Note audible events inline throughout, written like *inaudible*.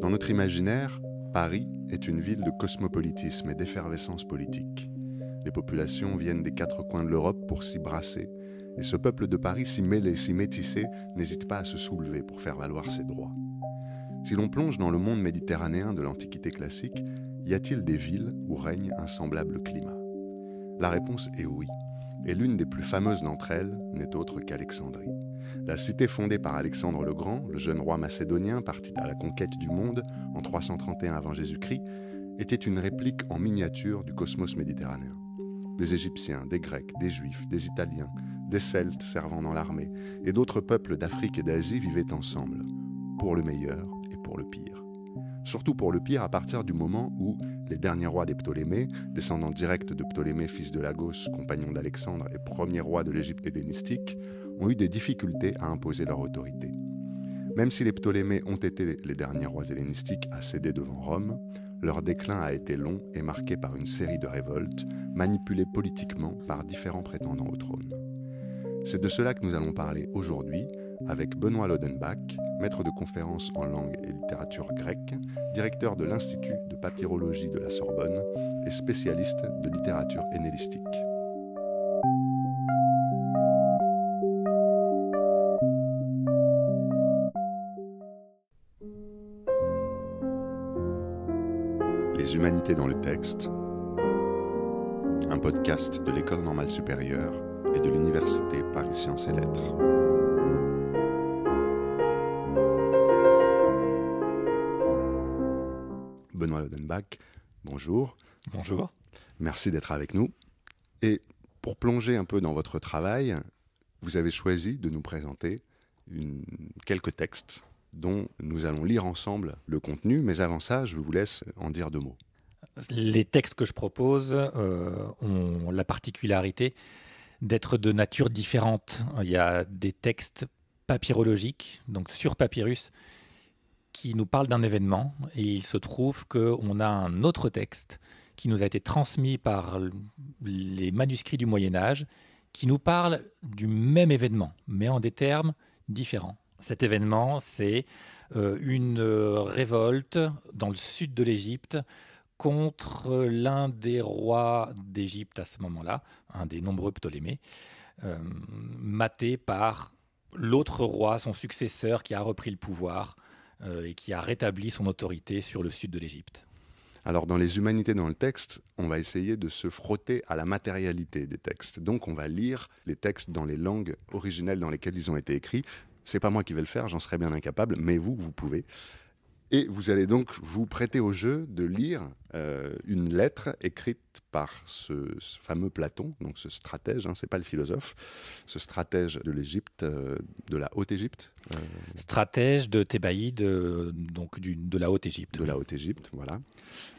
Dans notre imaginaire, Paris est une ville de cosmopolitisme et d'effervescence politique. Les populations viennent des quatre coins de l'Europe pour s'y brasser, et ce peuple de Paris, si mêlé, si métissé, n'hésite pas à se soulever pour faire valoir ses droits. Si l'on plonge dans le monde méditerranéen de l'Antiquité classique, y a-t-il des villes où règne un semblable climat la réponse est oui, et l'une des plus fameuses d'entre elles n'est autre qu'Alexandrie. La cité fondée par Alexandre le Grand, le jeune roi macédonien parti à la conquête du monde en 331 avant Jésus-Christ, était une réplique en miniature du cosmos méditerranéen. Des Égyptiens, des Grecs, des Juifs, des Italiens, des Celtes servant dans l'armée et d'autres peuples d'Afrique et d'Asie vivaient ensemble, pour le meilleur et pour le pire surtout pour le pire à partir du moment où les derniers rois des Ptolémées, descendants directs de Ptolémée, fils de Lagos, compagnon d'Alexandre et premier roi de l'Égypte hellénistique, ont eu des difficultés à imposer leur autorité. Même si les Ptolémées ont été les derniers rois hellénistiques à céder devant Rome, leur déclin a été long et marqué par une série de révoltes, manipulées politiquement par différents prétendants au trône. C'est de cela que nous allons parler aujourd'hui avec Benoît Lodenbach, maître de conférences en langue et littérature grecque, directeur de l'Institut de papyrologie de la Sorbonne et spécialiste de littérature hellénistique. Les humanités dans le texte, un podcast de l'École normale supérieure et de l'Université Paris Sciences et Lettres. bonjour. Bonjour. Merci d'être avec nous. Et pour plonger un peu dans votre travail, vous avez choisi de nous présenter quelques textes dont nous allons lire ensemble le contenu, mais avant ça, je vous laisse en dire deux mots. Les textes que je propose euh, ont la particularité d'être de nature différente. Il y a des textes papyrologiques, donc sur papyrus, qui nous parle d'un événement et il se trouve qu'on a un autre texte qui nous a été transmis par les manuscrits du Moyen Âge qui nous parle du même événement mais en des termes différents. Cet événement, c'est euh, une révolte dans le sud de l'Égypte contre l'un des rois d'Égypte à ce moment-là, un des nombreux Ptolémées, euh, maté par l'autre roi, son successeur qui a repris le pouvoir, euh, et qui a rétabli son autorité sur le sud de l'Égypte. Alors dans les humanités dans le texte, on va essayer de se frotter à la matérialité des textes. Donc on va lire les textes dans les langues originelles dans lesquelles ils ont été écrits. C'est pas moi qui vais le faire, j'en serais bien incapable, mais vous, vous pouvez. Et vous allez donc vous prêter au jeu de lire euh, une lettre écrite par ce, fameux Platon, donc ce stratège, hein, c'est pas le philosophe, ce stratège de l'Égypte, euh, de la Haute Égypte. Euh, stratège de Thébaïde, donc de la Haute Égypte. De la Haute Égypte, voilà.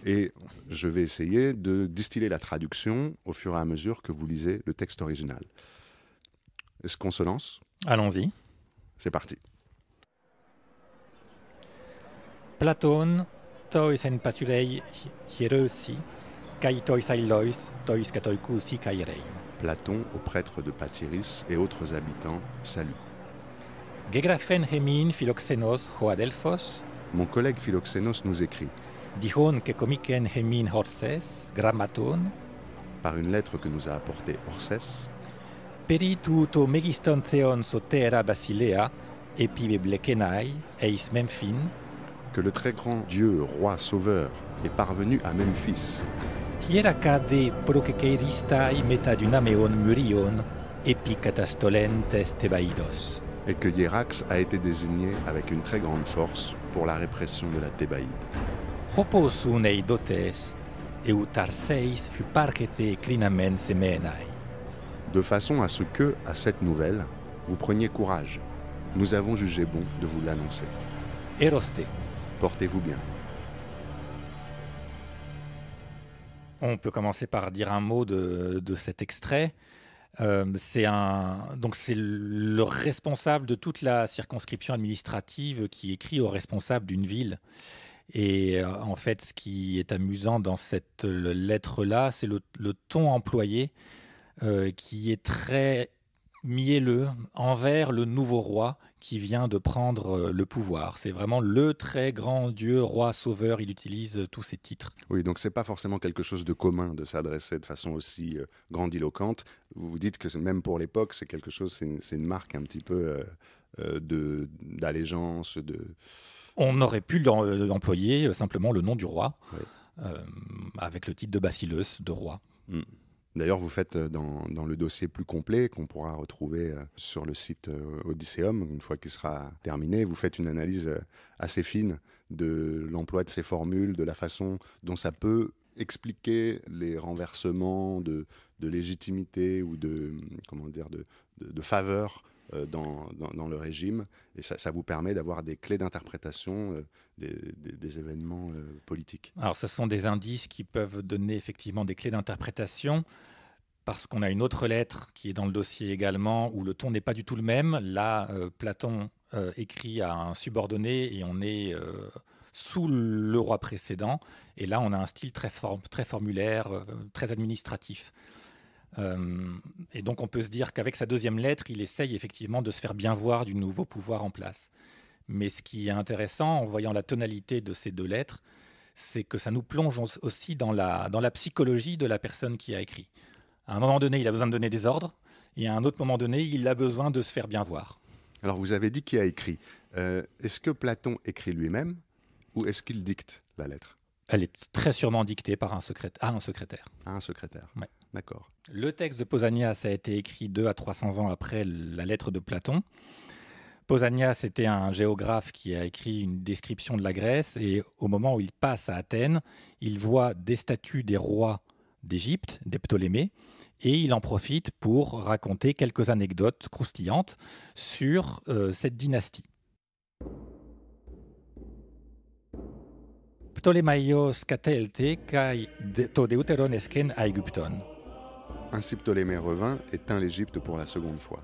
Et je vais essayer de distiller la traduction au fur et à mesure que vous lisez le texte original. Est-ce qu'on se lance Allons-y. C'est parti. toi tois en paturei hierosi, kai tois ailois, tois katoikusi kai Platon aux prêtres de Patyris et autres habitants, salut. Gegrafen hemin philoxenos hoadelphos. Mon collègue Philoxenos nous écrit. Dihon ke comiken hemin horses, grammaton. Par une lettre que nous a apportée Horses. peri to megiston theon sotera basilea, epi blekenai, eis fin que le très grand Dieu, roi, sauveur, est parvenu à Memphis. Quiera cade pro que meta dynameon murion epicatastolentes tebaidos. Et que Hierax a été désigné avec une très grande force pour la répression de la Thébaïde. Hoposun eidotes, eutarseis crinamen semenai. De façon à ce que, à cette nouvelle, vous preniez courage. Nous avons jugé bon de vous l'annoncer. Eroste. Portez-vous bien. On peut commencer par dire un mot de, cet extrait. Euh, c'est donc c'est le responsable de toute la circonscription administrative qui écrit au responsable d'une ville. Et euh, en fait, ce qui est amusant dans cette lettre là, c'est le, ton employé euh, qui est très Miez-le envers le nouveau roi qui vient de prendre euh, le pouvoir. C'est vraiment le très grand dieu, roi, sauveur, il utilise euh, tous ces titres. Oui, donc c'est pas forcément quelque chose de commun de s'adresser de façon aussi euh, grandiloquente. Vous dites que même pour l'époque, c'est quelque chose, c'est une, marque un petit peu d'allégeance, On aurait pu employer simplement le nom du roi, avec le titre de Basileus, de roi. Mm. D'ailleurs, vous faites euh, dans, le dossier plus complet qu'on pourra retrouver euh, sur le site euh, Odysseum, une fois qu'il sera terminé, vous faites une analyse assez fine de l'emploi de ces formules, de la façon dont ça peut expliquer les renversements de, légitimité ou de, hum, comment dire, de faveur euh, dans, le régime. Et ça, vous permet d'avoir des clés d'interprétation euh, des, événements euh, politiques. Alors ce sont des indices qui peuvent donner effectivement des clés d'interprétation parce qu'on a une autre lettre qui est dans le dossier également, où le ton n'est pas du tout le même. Là, Platon écrit à un subordonné et on est sous le roi précédent. Et là, on a un style très, très formulaire, très administratif. Euh, et donc on peut se dire qu'avec sa deuxième lettre, il essaye effectivement de se faire bien voir du nouveau pouvoir en place. Mais ce qui est intéressant en voyant la tonalité de ces deux lettres, c'est que ça nous plonge aussi dans la, dans la psychologie de la personne qui a écrit. À un moment donné, il a besoin de donner des ordres, et à un autre moment donné, il a besoin de se faire bien voir. Alors vous avez dit qui a écrit. Euh, est-ce que Platon écrit lui-même ou est-ce qu'il dicte la lettre elle est très sûrement dictée par un secrétaire, à un secrétaire. À un secrétaire. D'accord. Le texte de Posanias a été écrit 2 à 300 ans après la lettre de Platon. Posanias était un géographe qui a écrit une description de la Grèce et au moment où il passe à Athènes, il voit des statues des rois d'Égypte, des Ptolémées, et il en profite pour raconter quelques anecdotes croustillantes sur euh, cette dynastie. Ptolemaios katelte kai to deuteron esken aegypton. Ainsi Ptolémée revint et tint l'Égypte pour la seconde fois.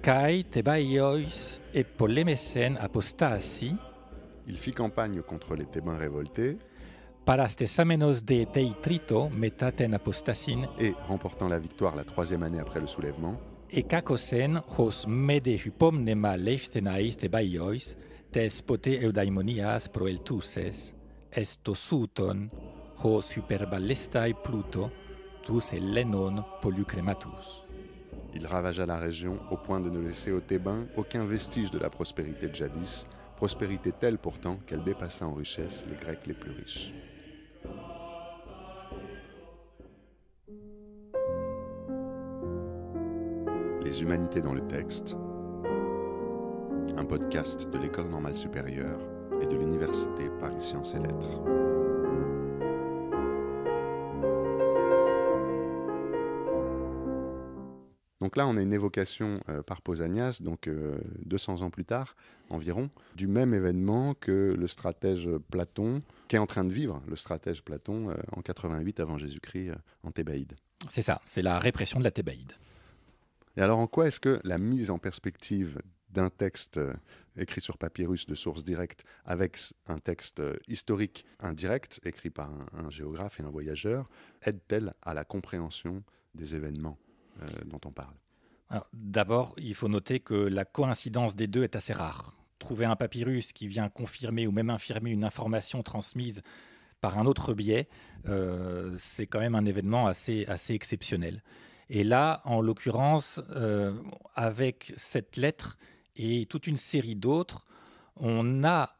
Kai tebaios et polémesen apostasi. Il fit campagne contre les Thébains révoltés. Parastesamenos de teitrito metaten apostasin. Et remportant la victoire la troisième année après le soulèvement. Et kakosen hos mede hypomnema leiftenais tebaios tes pote eudaimonias proeltuses estosuton ho pluto tous lenon Il ravagea la région au point de ne laisser aux Thébains aucun vestige de la prospérité de jadis, prospérité telle pourtant qu'elle dépassa en richesse les Grecs les plus riches. Les humanités dans le texte, un podcast de l'École normale supérieure et de l'Université Paris Sciences et Lettres. Donc là, on a une évocation euh, par Posanias, donc 200 euh, ans plus tard environ, du même événement que le stratège Platon, qui est en train de vivre le stratège Platon euh, en 88 avant Jésus-Christ en Thébaïde. C'est ça, c'est la répression de la Thébaïde. Et alors en quoi est-ce que la mise en perspective d'un texte euh, écrit sur papyrus de source directe avec un texte euh, historique indirect écrit par un, géographe et un voyageur aide-t-elle à la compréhension des événements euh, dont on parle D'abord, il faut noter que la coïncidence des deux est assez rare. Trouver un papyrus qui vient confirmer ou même infirmer une information transmise par un autre biais, c'est quand même un événement assez, assez exceptionnel. Et là, en l'occurrence, avec cette lettre, et toute une série d'autres, on a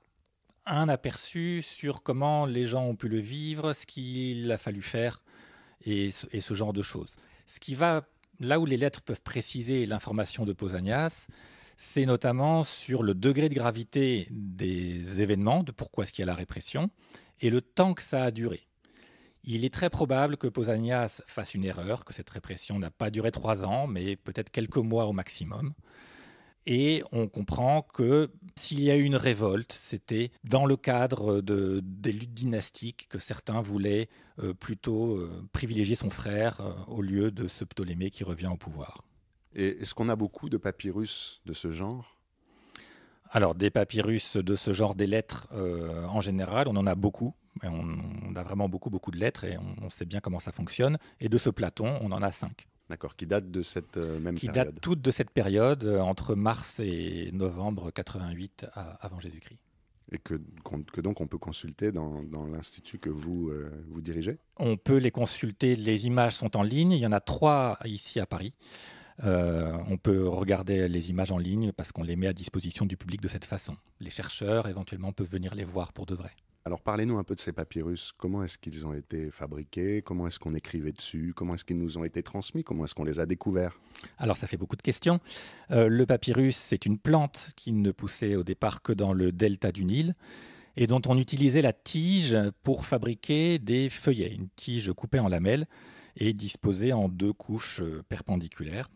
un aperçu sur comment les gens ont pu le vivre, ce qu'il a fallu faire et ce, genre de choses. Ce qui va là où les lettres peuvent préciser l'information de Posanias, c'est notamment sur le degré de gravité des événements, de pourquoi est-ce qu'il y a la répression, et le temps que ça a duré. Il est très probable que Posanias fasse une erreur, que cette répression n'a pas duré trois ans, mais peut-être quelques mois au maximum, et on comprend que s'il y a eu une révolte, c'était dans le cadre des luttes dynastiques que certains voulaient euh, plutôt euh, privilégier son frère euh, au lieu de ce Ptolémée qui revient au pouvoir. Et est-ce qu'on a beaucoup de papyrus de ce genre alors, des papyrus de ce genre, des lettres en général, on en a beaucoup. on, a vraiment beaucoup, beaucoup de lettres et on, sait bien comment ça fonctionne. Et de ce Platon, on en a cinq. D'accord, qui date de cette euh, même période. Qui date toutes de cette période, euh, entre mars et novembre 88 avant Jésus-Christ et que, que, donc on peut consulter dans, l'institut que vous, euh, vous dirigez On peut les consulter, les images sont en ligne, il y en a trois ici à Paris. on peut regarder les images en ligne parce qu'on les met à disposition du public de cette façon. Les chercheurs éventuellement peuvent venir les voir pour de vrai. Alors parlez-nous un peu de ces papyrus. Comment est-ce qu'ils ont été fabriqués Comment est-ce qu'on écrivait dessus Comment est-ce qu'ils nous ont été transmis Comment est-ce qu'on les a découverts Alors ça fait beaucoup de questions. Euh, le papyrus, c'est une plante qui ne poussait au départ que dans le delta du Nil et dont on utilisait la tige pour fabriquer des feuillets, une tige coupée en lamelles et disposée en deux couches euh, perpendiculaires.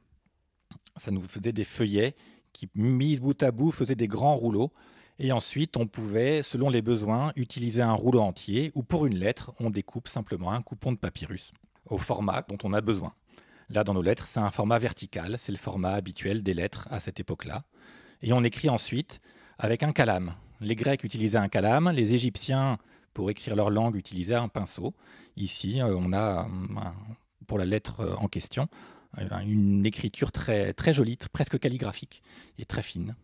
Ça nous faisait des feuillets qui, mis bout à bout, faisaient des grands rouleaux et ensuite, on pouvait, selon les besoins, utiliser un rouleau entier ou pour une lettre, on découpe simplement un coupon de papyrus au format dont on a besoin. Là, dans nos lettres, c'est un format vertical, c'est le format habituel des lettres à cette époque-là. Et on écrit ensuite avec un calame. Les Grecs utilisaient un calame, les Égyptiens, pour écrire leur langue, utilisaient un pinceau. Ici, euh, on a, hum, pour la lettre euh, en question, euh, une écriture très, très jolie, presque calligraphique et très fine.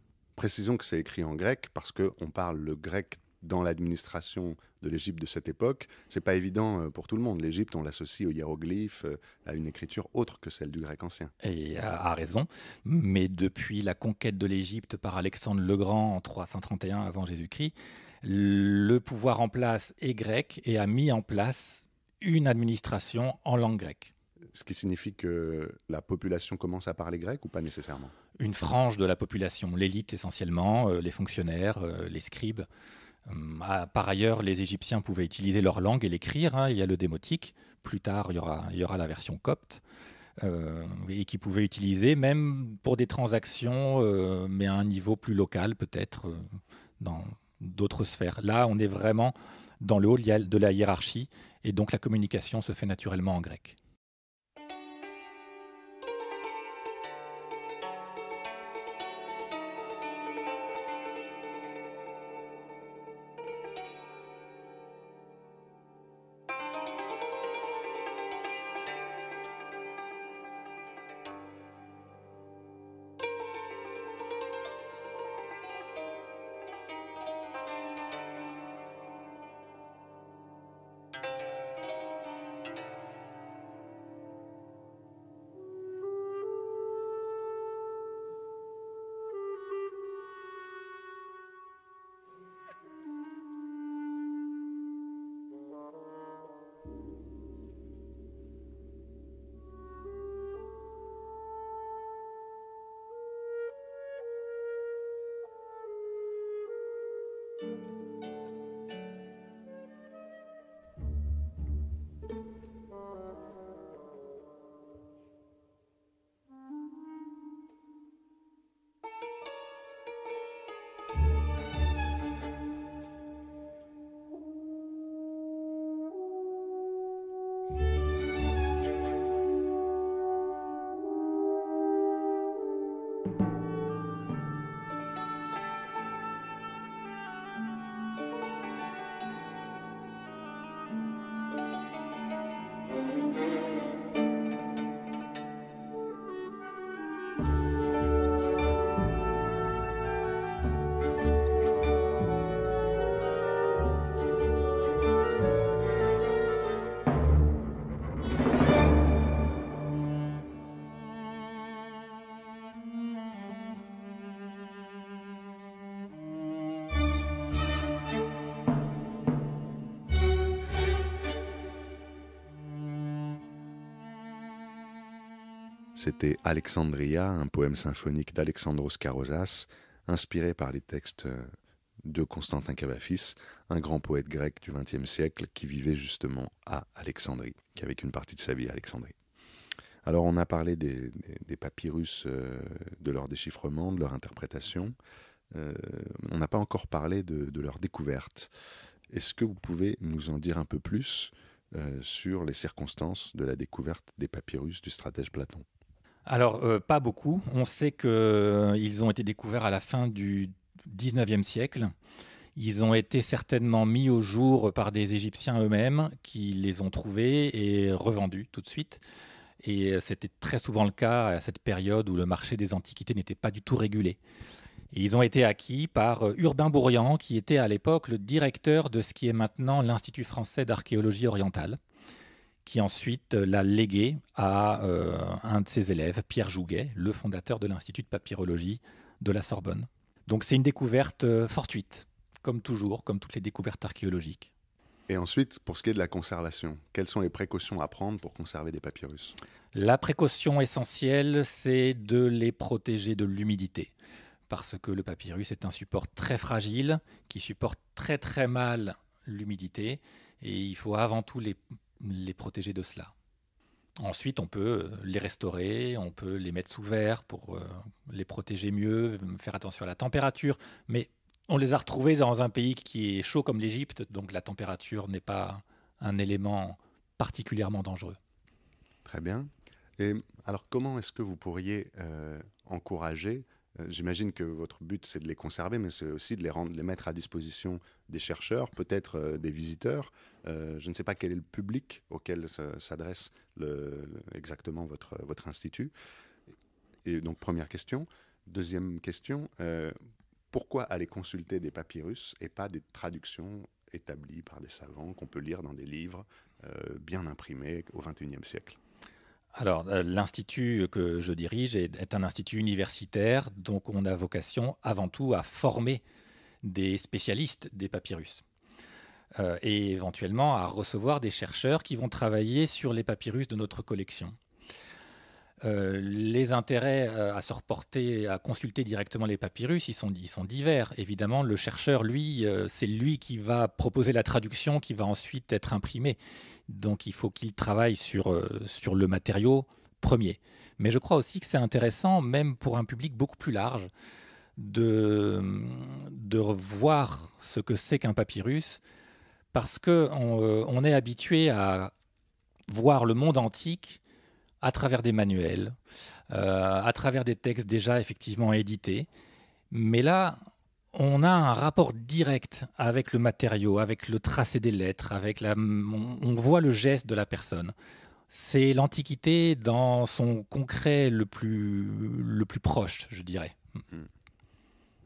Précisons que c'est écrit en grec parce qu'on parle le grec dans l'administration de l'Égypte de cette époque, c'est pas évident euh, pour tout le monde. L'Égypte, on l'associe aux hiéroglyphes, euh, à une écriture autre que celle du grec ancien. Et à, euh, raison. Mais depuis la conquête de l'Égypte par Alexandre le Grand en 331 avant Jésus-Christ, le pouvoir en place est grec et a mis en place une administration en langue grecque. Ce qui signifie que la population commence à parler grec ou pas nécessairement une frange de la population, l'élite essentiellement, euh, les fonctionnaires, euh, les scribes. Hum, ah, par ailleurs, les Égyptiens pouvaient utiliser leur langue et l'écrire. Hein. il y a le démotique. Plus tard, il y aura, la version copte. Euh, et qui pouvaient utiliser même pour des transactions, mais à un niveau plus local peut-être, dans d'autres sphères. Là, on est vraiment dans le haut de la hiérarchie, et donc la communication se fait naturellement en grec. C'était Alexandria, un poème symphonique d'Alexandros Karozas, inspiré par les textes euh, de Constantin Cavafis, un grand poète grec du XXe siècle qui vivait justement à Alexandrie, qui avait une partie de sa vie à Alexandrie. Alors on a parlé des, papyrus, euh, de leur déchiffrement, de leur interprétation. Euh, on n'a pas encore parlé de, leur découverte. Est-ce que vous pouvez nous en dire un peu plus sur les circonstances de la découverte des papyrus du stratège Platon alors, euh, pas beaucoup. On sait qu'ils euh, ont été découverts à la fin du XIXe siècle. Ils ont été certainement mis au jour par des Égyptiens eux-mêmes qui les ont trouvés et revendus tout de suite. Et euh, c'était très souvent le cas à cette période où le marché des antiquités n'était pas du tout régulé. ils ont été acquis par Urbain Bourrian, qui était à l'époque le directeur de ce qui est maintenant l'Institut français d'archéologie orientale qui ensuite euh, l'a légué à euh, un de ses élèves, Pierre Jouguet, le fondateur de l'Institut de papyrologie de la Sorbonne. Donc c'est une découverte euh, fortuite, comme toujours, comme toutes les découvertes archéologiques. Et ensuite, pour ce qui est de la conservation, quelles sont les précautions à prendre pour conserver des papyrus La précaution essentielle, c'est de les protéger de l'humidité, parce que le papyrus est un support très fragile, qui supporte très très mal l'humidité, et il faut avant tout les les protéger de cela. Ensuite, on peut euh, les restaurer, on peut les mettre sous verre pour euh, les protéger mieux, faire attention à la température. Mais on les a retrouvés dans un pays qui est chaud comme l'Égypte, donc la température n'est pas un élément particulièrement dangereux. Très bien. Et alors, comment est-ce que vous pourriez euh, encourager euh, j'imagine que votre but, c'est de les conserver, mais c'est aussi de les, rendre, les mettre à disposition des chercheurs, peut-être euh, des visiteurs. Euh, je ne sais pas quel est le public auquel s'adresse exactement votre, votre institut. Et donc, première question. Deuxième question, pourquoi aller consulter des papyrus et pas des traductions établies par des savants qu'on peut lire dans des livres bien imprimés au XXIe siècle alors, euh, l'institut que je dirige est, un institut universitaire, donc on a vocation avant tout à former des spécialistes des papyrus euh, et éventuellement à recevoir des chercheurs qui vont travailler sur les papyrus de notre collection. Euh, les intérêts à se reporter, à consulter directement les papyrus, ils sont, ils sont divers. Évidemment, le chercheur, lui, c'est lui qui va proposer la traduction qui va ensuite être imprimée. Donc il faut qu'il travaille sur, euh, sur le matériau premier. Mais je crois aussi que c'est intéressant, même pour un public beaucoup plus large, de, de voir ce que c'est qu'un papyrus, parce qu'on euh, on est habitué à voir le monde antique à travers des manuels, euh, à travers des textes déjà effectivement édités. Mais là, on a un rapport direct avec le matériau, avec le tracé des lettres, avec la, on, voit le geste de la personne. C'est l'Antiquité dans son concret le plus, le plus proche, je dirais. Hmm.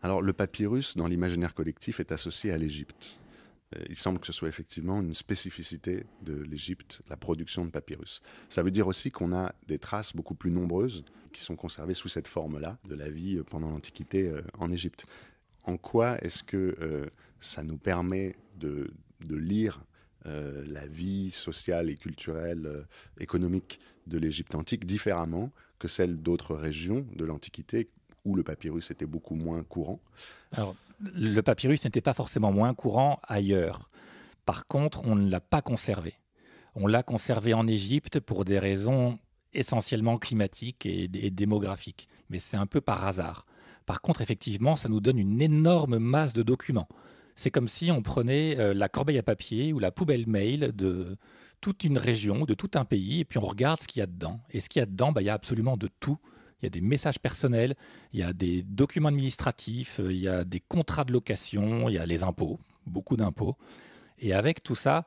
Alors le papyrus dans l'imaginaire collectif est associé à l'Égypte. Euh, il semble que ce soit effectivement une spécificité de l'Égypte, la production de papyrus. Ça veut dire aussi qu'on a des traces beaucoup plus nombreuses qui sont conservées sous cette forme-là de la vie euh, pendant l'Antiquité euh, en Égypte en quoi est-ce que euh, ça nous permet de, lire euh, la vie sociale et culturelle, euh, économique de l'Égypte antique différemment que celle d'autres régions de l'Antiquité où le papyrus était beaucoup moins courant Alors, le papyrus n'était pas forcément moins courant ailleurs. Par contre, on ne l'a pas conservé. On l'a conservé en Égypte pour des raisons essentiellement climatiques et démographiques. Mais c'est un peu par hasard. Par contre, effectivement, ça nous donne une énorme masse de documents. C'est comme si on prenait euh, la corbeille à papier ou la poubelle mail de toute une région, de tout un pays, et puis on regarde ce qu'il y a dedans. Et ce qu'il y a dedans, bah, il y a absolument de tout. Il y a des messages personnels, il y a des documents administratifs, euh, il y a des contrats de location, il y a les impôts, beaucoup d'impôts. Et avec tout ça,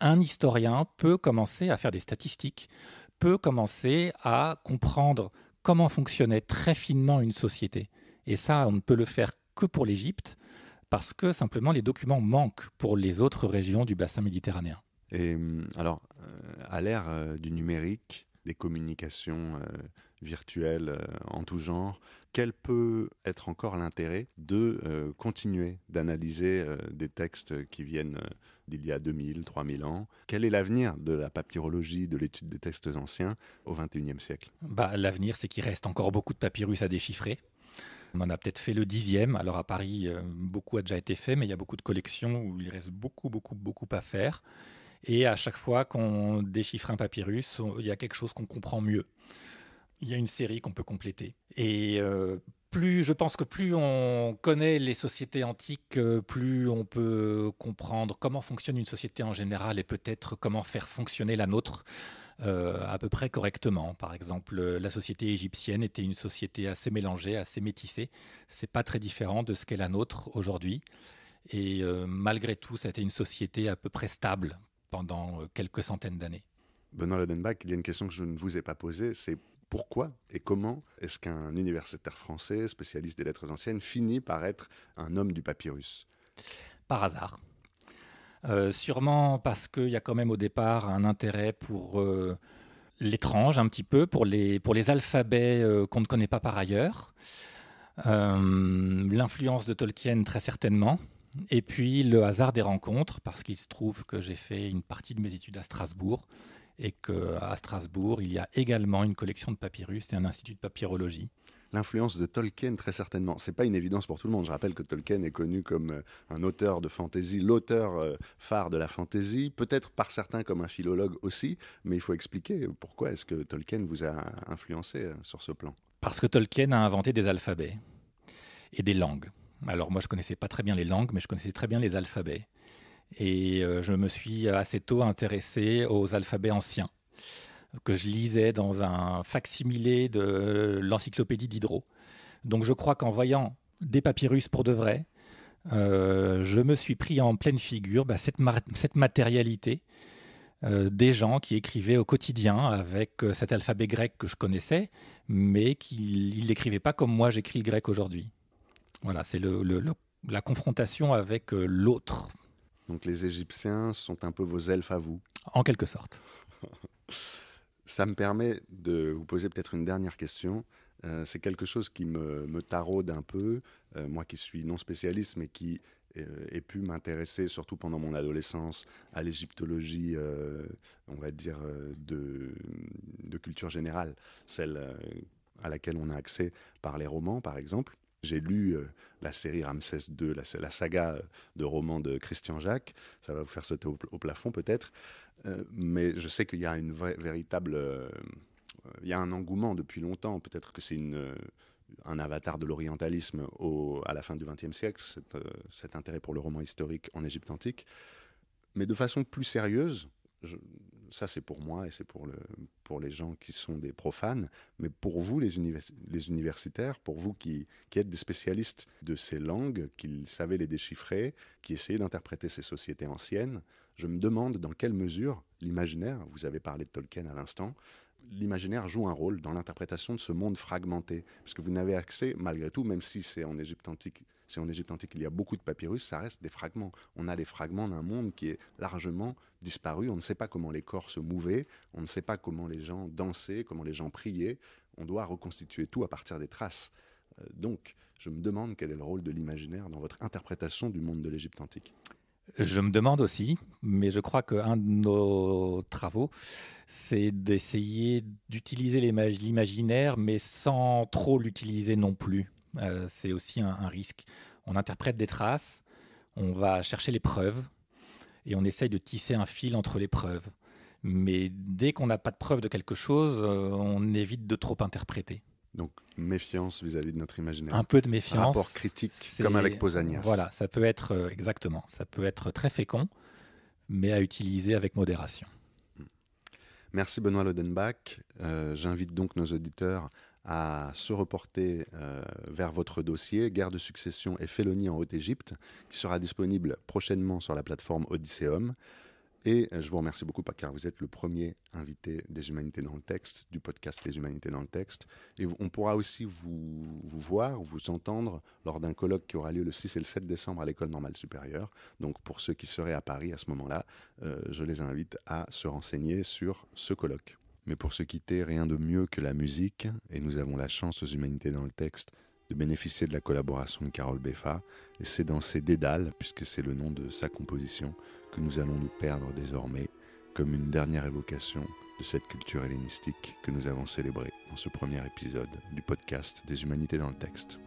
un historien peut commencer à faire des statistiques, peut commencer à comprendre comment fonctionnait très finement une société. Et ça, on ne peut le faire que pour l'Égypte, parce que simplement les documents manquent pour les autres régions du bassin méditerranéen. Et hum, alors, euh, à l'ère euh, du numérique, des communications euh, virtuelles en tout genre, quel peut être encore l'intérêt de continuer d'analyser des textes qui viennent d'il y a 2000, 3000 ans Quel est l'avenir de la papyrologie, de l'étude des textes anciens au XXIe siècle bah, L'avenir, c'est qu'il reste encore beaucoup de papyrus à déchiffrer. On en a peut-être fait le dixième. Alors à Paris, euh, beaucoup a déjà été fait, mais il y a beaucoup de collections où il reste beaucoup, beaucoup, beaucoup à faire. Et à chaque fois qu'on déchiffre un papyrus, il y a quelque chose qu'on comprend mieux. Il y a une série qu'on peut compléter. Et euh, plus, je pense que plus on connaît les sociétés antiques, euh, plus on peut comprendre comment fonctionne une société en général et peut-être comment faire fonctionner la nôtre. Euh, à peu près correctement. Par exemple, la société égyptienne était une société assez mélangée, assez métissée. C'est pas très différent de ce qu'est la nôtre aujourd'hui. Et euh, malgré tout, ça a été une société à peu près stable pendant euh, quelques centaines d'années. Benoît Ladenbach. il y a une question que je ne vous ai pas posée, c'est pourquoi et comment est-ce qu'un universitaire français, spécialiste des lettres anciennes, finit par être un homme du papyrus Par hasard. Euh, sûrement parce qu'il y a quand même au départ un intérêt pour euh, l'étrange un petit peu, pour les, alphabets euh, qu'on ne connaît pas par ailleurs. L'influence de Tolkien très certainement. Et puis le hasard des rencontres, parce qu'il se trouve que j'ai fait une partie de mes études à Strasbourg et qu'à Strasbourg, il y a également une collection de papyrus et un institut de papyrologie l'influence de Tolkien très certainement. C'est pas une évidence pour tout le monde. Je rappelle que Tolkien est connu comme euh, un auteur de fantaisie, l'auteur euh, phare de la fantaisie, peut-être par certains comme un philologue aussi, mais il faut expliquer pourquoi est-ce que Tolkien vous a influencé euh, sur ce plan. Parce que Tolkien a inventé des alphabets et des langues. Alors moi je connaissais pas très bien les langues, mais je connaissais très bien les alphabets. Et je me suis assez tôt intéressé aux alphabets anciens que je lisais dans un facsimilé de l'encyclopédie d'Hydro. Donc je crois qu'en voyant des papyrus pour de vrai, euh, je me suis pris en pleine figure bah, cette, matérialité euh, des gens qui écrivaient au quotidien avec euh, cet alphabet grec que je connaissais, mais qu'ils n'écrivaient pas comme moi j'écris le grec aujourd'hui. Voilà, c'est la confrontation avec l'autre. Donc les Égyptiens sont un peu vos elfes à vous En quelque sorte. *laughs* Ça me permet de vous poser peut-être une dernière question. Euh, c'est quelque chose qui me, me taraude un peu, euh, moi qui suis non spécialiste, mais qui euh, ai pu m'intéresser, surtout pendant mon adolescence, à l'égyptologie, on va dire, de, de culture générale, celle à laquelle on a accès par les romans, par exemple. J'ai lu euh, la série Ramsès II, la, la, saga euh, de romans de Christian Jacques. Ça va vous faire sauter au, plafond peut-être. Euh, mais je sais qu'il y a une véritable... il y a un engouement depuis longtemps. Peut-être que c'est une un avatar de l'orientalisme à la fin du XXe siècle, cet, cet, intérêt pour le roman historique en Égypte antique. Mais de façon plus sérieuse, je, ça c'est pour moi et c'est pour, le, pour les gens qui sont des profanes, mais pour vous les, les universitaires, pour vous qui, qui, êtes des spécialistes de ces langues, qui savez les déchiffrer, qui essayez d'interpréter ces sociétés anciennes, je me demande dans quelle mesure l'imaginaire, vous avez parlé de Tolkien à l'instant, l'imaginaire joue un rôle dans l'interprétation de ce monde fragmenté. Parce que vous n'avez accès, malgré tout, même si c'est en Égypte antique, c'est en Égypte antique qu'il y a beaucoup de papyrus, ça reste des fragments. On a les fragments d'un monde qui est largement disparu. On ne sait pas comment les corps se mouvaient, on ne sait pas comment les gens dansaient, comment les gens priaient. On doit reconstituer tout à partir des traces. Euh, donc, je me demande quel est le rôle de l'imaginaire dans votre interprétation du monde de l'Égypte antique. Je me demande aussi, mais je crois qu'un de nos travaux, c'est d'essayer d'utiliser l'imaginaire, mais sans trop l'utiliser non plus. Euh, c'est aussi un, risque. On interprète des traces, on va chercher les preuves, et on essaye de tisser un fil entre les preuves. Mais dès qu'on n'a pas de preuve de quelque chose, euh, on évite de trop interpréter. Donc méfiance vis-à-vis de notre imaginaire. Un peu de méfiance. Rapport critique, comme avec Posanias. Voilà, ça peut être euh, exactement, ça peut être très fécond, mais à utiliser avec modération. Hmm. Merci Benoît Lodenbach. Euh, j'invite donc nos auditeurs à se reporter euh, vers votre dossier Guerre de succession et félonie en Haute-Égypte, qui sera disponible prochainement sur la plateforme Odysseum. Et euh, je vous remercie beaucoup car vous êtes le premier invité des Humanités dans le texte, du podcast Les Humanités dans le texte. Et on pourra aussi vous, voir, vous entendre lors d'un colloque qui aura lieu le 6 et le 7 décembre à l'École normale supérieure. Donc pour ceux qui seraient à Paris à ce moment-là, euh, je les invite à se renseigner sur ce colloque. Mais pour se quitter, rien de mieux que la musique. Et nous avons la chance aux Humanités dans le texte de bénéficier de la collaboration de Carole Beffa, et c'est dans ces dédales, puisque c'est le nom de sa composition, que nous allons nous perdre désormais, comme une dernière évocation de cette culture hellénistique que nous avons célébrée dans ce premier épisode du podcast des humanités dans le texte.